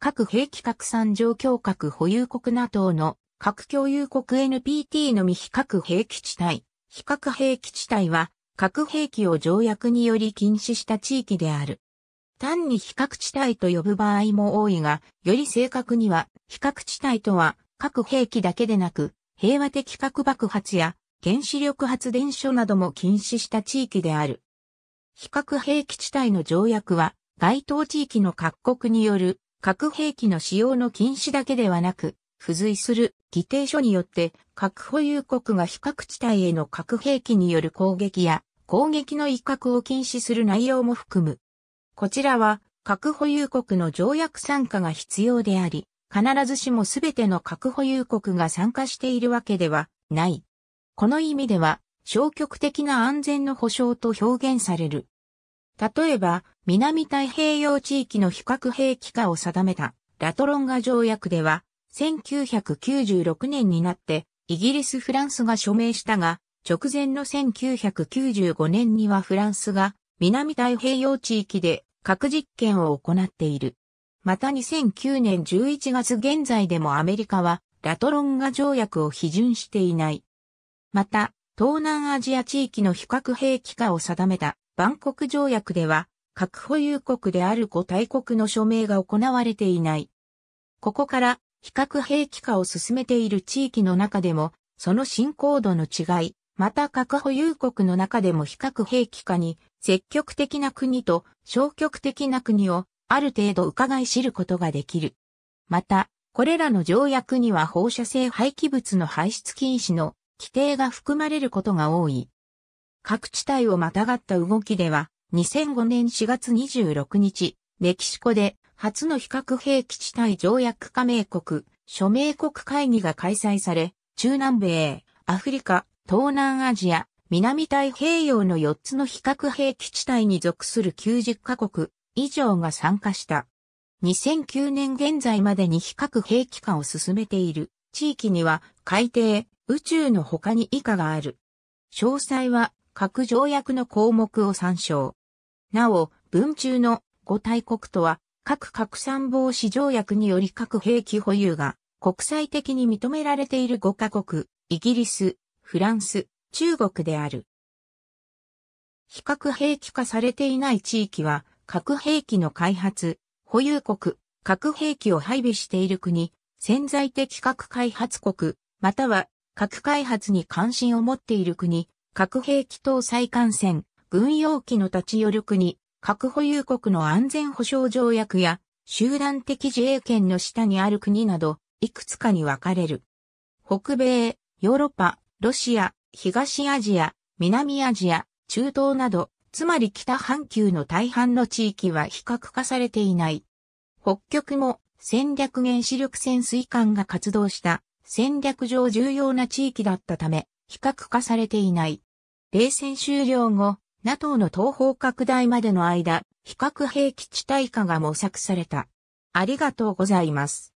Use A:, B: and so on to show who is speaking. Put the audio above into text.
A: 核兵器拡散状況核保有国 NATO の核共有国 NPT のみ非核兵器地帯。非核兵器地帯は核兵器を条約により禁止した地域である。単に非核地帯と呼ぶ場合も多いが、より正確には、非核地帯とは核兵器だけでなく、平和的核爆発や原子力発電所なども禁止した地域である。非核兵器地帯の条約は、該当地域の各国による核兵器の使用の禁止だけではなく、付随する議定書によって核保有国が非核地帯への核兵器による攻撃や攻撃の威嚇を禁止する内容も含む。こちらは核保有国の条約参加が必要であり、必ずしもすべての核保有国が参加しているわけではない。この意味では消極的な安全の保障と表現される例えば、南太平洋地域の非核兵器化を定めたラトロンガ条約では、1996年になってイギリス・フランスが署名したが、直前の1995年にはフランスが南太平洋地域で核実験を行っている。また2009年11月現在でもアメリカはラトロンガ条約を批准していない。また、東南アジア地域の非核兵器化を定めた万国条約では、核保有国である五大国の署名が行われていない。ここから、非核兵器化を進めている地域の中でも、その進行度の違い、また核保有国の中でも非核兵器化に積極的な国と消極的な国をある程度伺い知ることができる。また、これらの条約には放射性廃棄物の排出禁止の規定が含まれることが多い。各地帯をまたがった動きでは、2005年4月26日、メキシコで初の非核兵器地帯条約加盟国、署名国会議が開催され、中南米、アフリカ、東南アジア、南太平洋の4つの非核兵器地帯に属する90カ国以上が参加した。2009年現在までに非核兵器化を進めている地域には海底、宇宙の他に以下がある。詳細は各条約の項目を参照。なお、文中の五大国とは、各核散防止条約により各兵器保有が国際的に認められている5カ国、イギリス、フランス、中国である。非核兵器化されていない地域は、核兵器の開発、保有国、核兵器を配備している国、潜在的核開発国、または核開発に関心を持っている国、核兵器搭載艦船、軍用機の立ち余力に、核保有国の安全保障条約や、集団的自衛権の下にある国など、いくつかに分かれる。北米、ヨーロッパ、ロシア、東アジア、南アジア、中東など、つまり北半球の大半の地域は非核化されていない。北極も戦略原子力潜水艦が活動した戦略上重要な地域だったため、非核化されていない。冷戦終了後、NATO の東方拡大までの間、比較兵器地帯化が模索された。ありがとうございます。